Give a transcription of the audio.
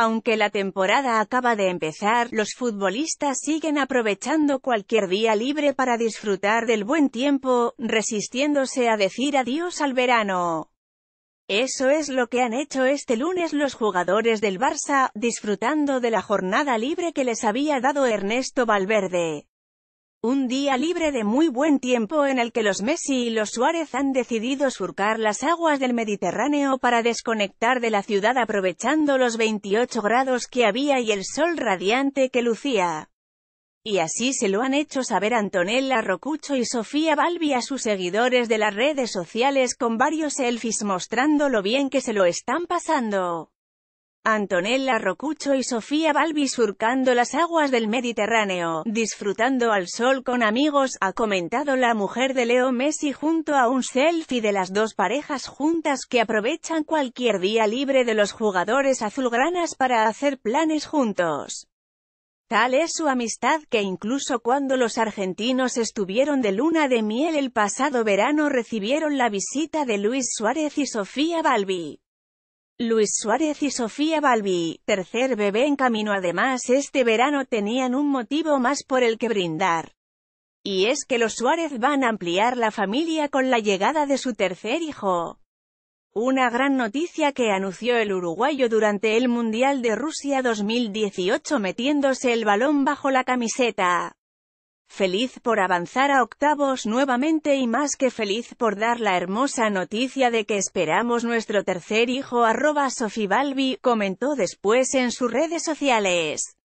Aunque la temporada acaba de empezar, los futbolistas siguen aprovechando cualquier día libre para disfrutar del buen tiempo, resistiéndose a decir adiós al verano. Eso es lo que han hecho este lunes los jugadores del Barça, disfrutando de la jornada libre que les había dado Ernesto Valverde. Un día libre de muy buen tiempo en el que los Messi y los Suárez han decidido surcar las aguas del Mediterráneo para desconectar de la ciudad aprovechando los 28 grados que había y el sol radiante que lucía. Y así se lo han hecho saber Antonella Rocucho y Sofía Balbi a sus seguidores de las redes sociales con varios selfies mostrando lo bien que se lo están pasando. Antonella Rocucho y Sofía Balbi surcando las aguas del Mediterráneo, disfrutando al sol con amigos, ha comentado la mujer de Leo Messi junto a un selfie de las dos parejas juntas que aprovechan cualquier día libre de los jugadores azulgranas para hacer planes juntos. Tal es su amistad que incluso cuando los argentinos estuvieron de luna de miel el pasado verano recibieron la visita de Luis Suárez y Sofía Balbi. Luis Suárez y Sofía Balbi, tercer bebé en camino además este verano tenían un motivo más por el que brindar. Y es que los Suárez van a ampliar la familia con la llegada de su tercer hijo. Una gran noticia que anunció el uruguayo durante el Mundial de Rusia 2018 metiéndose el balón bajo la camiseta. Feliz por avanzar a octavos nuevamente y más que feliz por dar la hermosa noticia de que esperamos nuestro tercer hijo arroba Sofibalbi, comentó después en sus redes sociales.